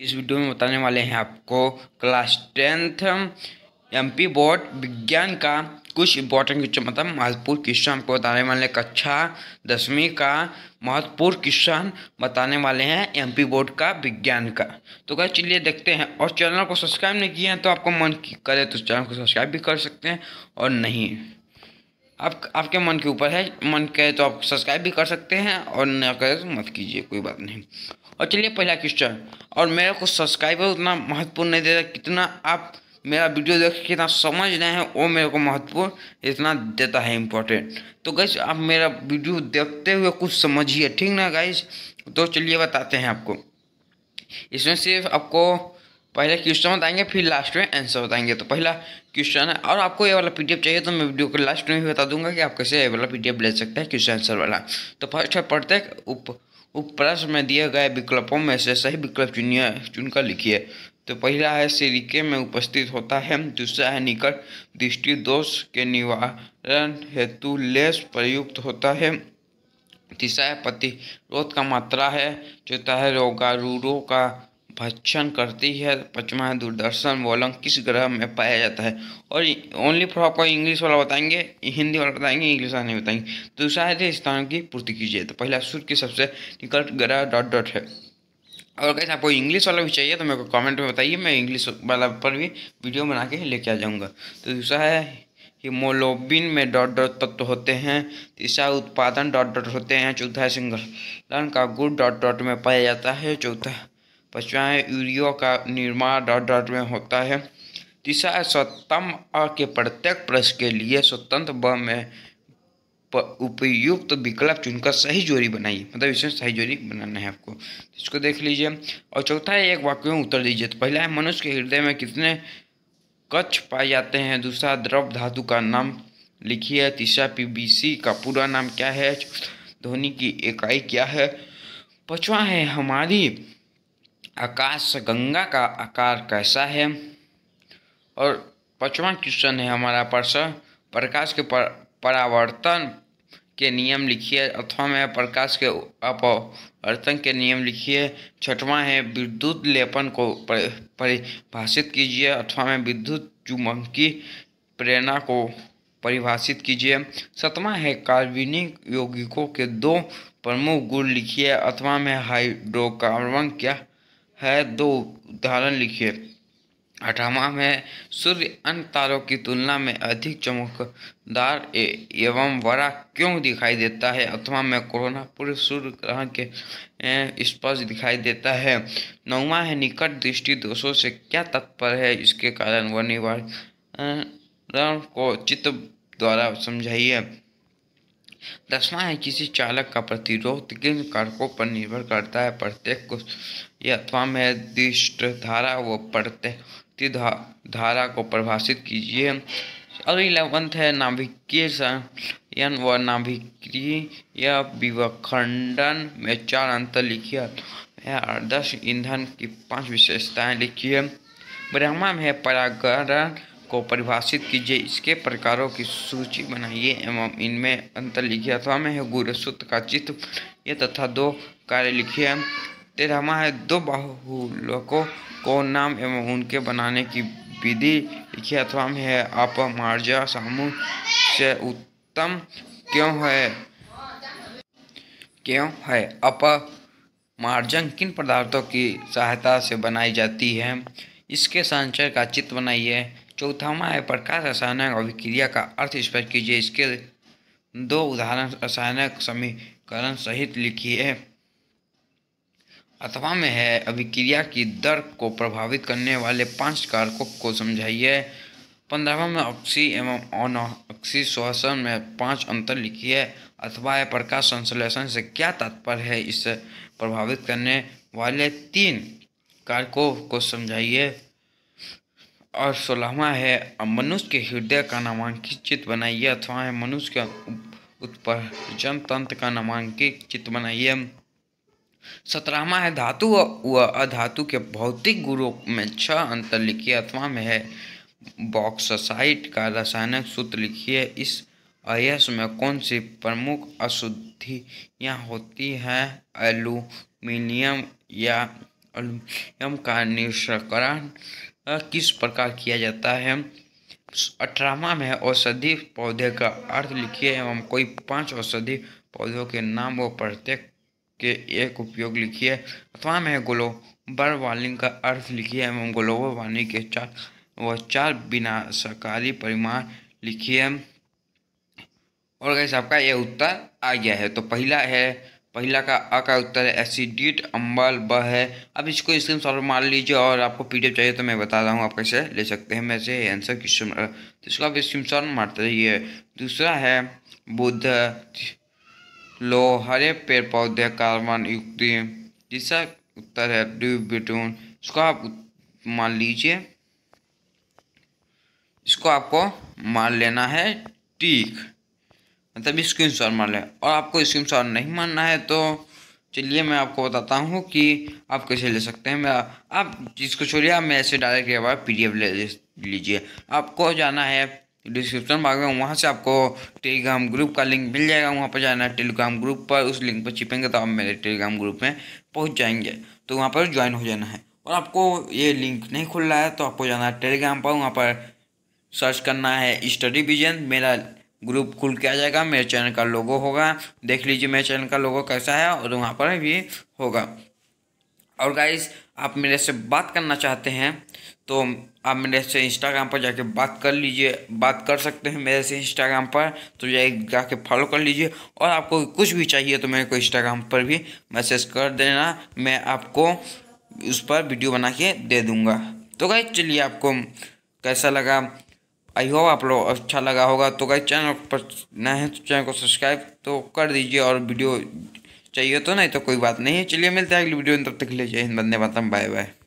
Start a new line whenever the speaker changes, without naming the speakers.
इस वीडियो में बताने वाले हैं आपको class tenth M P board विज्ञान का कुछ इंपॉर्टेंट क्वेश्चन मतलब महत्वपूर्ण क्वेश्चन आपको बताने वाले हैं कक्षा दसवीं का महत्वपूर्ण क्वेश्चन बताने वाले हैं एम पी बोर्ड का विज्ञान का तो क्या चलिए देखते हैं और चैनल को सब्सक्राइब नहीं किया है तो आपको मन करे तो चैनल को सब्सक्राइब भी कर सकते हैं और नहीं आप आपके मन के ऊपर है मन के तो आप सब्सक्राइब भी कर सकते हैं और न करें तो मत कीजिए कोई बात नहीं और चलिए पहला क्वेश्चन और मेरे को सब्सक्राइबर उतना महत्वपूर्ण नहीं देता कितना आप मेरा वीडियो देख कितना समझ रहे हैं वो मेरे को महत्वपूर्ण इतना देता है इम्पोर्टेंट तो गाइज आप मेरा वीडियो देखते हुए कुछ समझिए ठीक ना गाइज तो चलिए बताते हैं आपको इसमें सिर्फ आपको पहले क्वेश्चन बताएंगे फिर लास्ट में आंसर बताएंगे तो पहला क्वेश्चन है और आपको ये वाला पीडीएफ चाहिए तो मैं वीडियो के लास्ट में भी बता दूंगा कि आप कैसे ये वाला पीडीएफ ले सकते हैं क्वेश्चन आंसर वाला तो फर्स्ट है प्रत्येक उप उपप्रश्न में दिए गए विकल्पों में से सही विकल्प चुनिए चुनकर लिखिए तो पहला है सिरिके में उपस्थित होता है दूसरा है निकट दृष्टि दोष के निवारण हेतु लेस प्रयुक्त होता है तीसरा है प्रतिरोध का मात्रा है चौथा है रोगारूरों का भक्षण करती है पचमा है दूरदर्शन वोलंग किस ग्रह में पाया जाता है और ओनली फॉर आपको इंग्लिश वाला बताएंगे हिंदी वाला बताएंगे इंग्लिश वाला नहीं बताएंगे दूसरा है स्थान की पूर्ति कीजिए तो पहला सूर्य की सबसे निकट ग्रह डॉट डॉट है और कैसे आपको इंग्लिश वाला भी चाहिए तो मेरे को कमेंट में बताइए मैं इंग्लिश वाला पर भी वीडियो बना के लेके आ जाऊँगा तो दूसरा है हिमोलोबिन में डॉट डॉट तत्व होते हैं तीसरा उत्पादन डॉट डॉट होते हैं चौथा सिंगलन का गुड़ डॉट डॉट में पाया जाता है चौथा पचवा है का निर्माण डॉट डॉट में होता है तीसरा है अ के प्रत्येक प्रश्न के लिए स्वतंत्र ब में उपयुक्त तो विकल्प चुनकर सही जोड़ी बनाइए मतलब इसमें सही जोड़ी बनाना है आपको इसको देख लीजिए और चौथा है एक वाक्य में उत्तर दीजिए तो पहला है मनुष्य के हृदय में कितने कच्छ पाए जाते हैं दूसरा द्रव धातु का नाम लिखिए तीसरा पीबीसी का पूरा नाम क्या है ध्वनि की इकाई क्या है पचवा है हमारी आकाश गंगा का आकार कैसा है और पचवा क्वेश्चन है हमारा पर्स प्रकाश के पर, परावर्तन के नियम लिखिए अथवा में प्रकाश के अपवर्तन के नियम लिखिए छठवां है विद्युत लेपन को परिभाषित कीजिए अथवा में विद्युत चुम्बकी प्रेरणा को परिभाषित कीजिए सतवां है कार्बनिक यौगिकों के दो प्रमुख गुण लिखिए अथवा में हाइड्रोकार्बन क्या है दो उदाहरण लिखिए अठारवा में सूर्य अन्य तारों की तुलना में अधिक चमकदार एवं बड़ा क्यों दिखाई देता है अथवा में कोरोना पूर्व सूर्य ग्रहण के स्पर्श दिखाई देता है नौवा है निकट दृष्टि दोषों से क्या तत्पर है इसके कारण वह को चित्र द्वारा समझाइए दसवां है किसी चालक का प्रतिरोध किन कारकों पर निर्भर करता है प्रत्येक को अथवा में दिष्ट धारा व प्रत्येक धारा को परिभाषित कीजिए अगली इलेवंथ है नाभिकीय संयन व नाभिकीय या विवखंडन में चार अंतर लिखिए दस ईंधन की पांच विशेषताएं लिखिए ब्रह्मा में परागरण को परिभाषित कीजिए इसके प्रकारों की सूची बनाइए एवं इनमें अथवा में है गुरुसूत्र का चित्र ये तथा दो कार्य लिखिए तेरहवा है दो बाहुलकों को नाम एवं उनके बनाने की विधि लिखिए अथवा में है मार्जा सामूह से उत्तम क्यों है क्यों है अपमार्जन किन पदार्थों की सहायता से बनाई जाती है इसके संचय का चित्र बनाइए चौथावा है प्रकाश रसायनक अभिक्रिया का अर्थ स्पष्ट कीजिए इसके दो उदाहरण रासायनिक समीकरण सहित लिखिए अथवा में है अभिक्रिया की दर को प्रभावित करने वाले पांच कारकों को समझाइए पंद्रहवा में ऑक्सी एवं अनऑक्सी श्वसन में पांच अंतर लिखिए अथवा है प्रकाश संश्लेषण से क्या तात्पर्य है इसे प्रभावित करने वाले तीन कारकों को समझाइए और सोलहवा है मनुष्य के हृदय का नामांकित चित्र बनाइए अथवा है मनुष्य का उत्पर्जन तंत्र का नामांकित चित्र बनाइए सत्रहवा है धातु व अधातु के भौतिक गुणों में छह अंतर लिखिए अथवा में है बॉक्ससाइट का रासायनिक सूत्र लिखिए इस अयस में कौन सी प्रमुख अशुद्धियाँ होती हैं एलुमिनियम या एलुमिनियम का निष्करण किस प्रकार किया जाता है अठारहवा में औषधि पौधे का अर्थ लिखिए एवं कोई पांच औषधि पौधों के नाम व प्रत्येक के एक उपयोग लिखिए अथवा में ग्लोबल वार्निंग का अर्थ लिखिए एवं ग्लोबल वार्निंग के चार व चार विनाशकारी परिमाण लिखिए और कैसे आपका यह उत्तर आ गया है तो पहला है पहला का अ का उत्तर है एसिडिट अम्बल ब है अब इसको स्क्रीन सॉल्व मार लीजिए और आपको पी चाहिए तो मैं बता रहा हूँ आप कैसे ले सकते हैं मैं से आंसर क्वेश्चन तो इसको आप स्क्रीन सॉल्व मारते रहिए दूसरा है बुद्ध लो हरे पेड़ पौधे कार्बन युक्ति तीसरा उत्तर है ड्यूबिटून इसको आप मान लीजिए इसको आपको मान लेना है टीक मतलब स्क्रीन शॉट मार लें और आपको स्क्रीन शॉट नहीं मानना है तो चलिए मैं आपको बताता हूँ कि आप कैसे ले सकते हैं मैं आप जिसको छोड़िए आप मैं ऐसे डायरेक्ट एक बार पी ले लीजिए आपको जाना है डिस्क्रिप्शन भाग में वहाँ से आपको टेलीग्राम ग्रुप का लिंक मिल जाएगा वहाँ पर जाना है टेलीग्राम ग्रुप पर उस लिंक पर छिपेंगे तो आप मेरे टेलीग्राम ग्रुप में पहुँच जाएंगे तो वहाँ पर ज्वाइन हो जाना है और आपको ये लिंक नहीं खुल रहा है तो आपको जाना है टेलीग्राम पर वहाँ पर सर्च करना है स्टडी विजन मेरा ग्रुप खुल के आ जाएगा मेरे चैनल का लोगो होगा देख लीजिए मेरे चैनल का लोगो कैसा है और वहाँ पर भी होगा और गाइस आप मेरे से बात करना चाहते हैं तो आप मेरे से इंस्टाग्राम पर जाके बात कर लीजिए बात कर सकते हैं मेरे से इंस्टाग्राम पर तो जाए जाके फॉलो कर लीजिए और आपको कुछ भी चाहिए तो मेरे को इंस्टाग्राम पर भी मैसेज कर देना मैं आपको उस पर वीडियो बना के दे दूँगा तो गाइज चलिए आपको कैसा लगा आई होप आप लोग अच्छा लगा होगा तो गाइस चैनल पर नए हैं तो चैनल को सब्सक्राइब तो कर दीजिए और वीडियो चाहिए तो नहीं तो कोई बात नहीं है चलिए मिलते हैं अगली वीडियो में तब तक ले जय हिंद बंदे मातम बाय बाय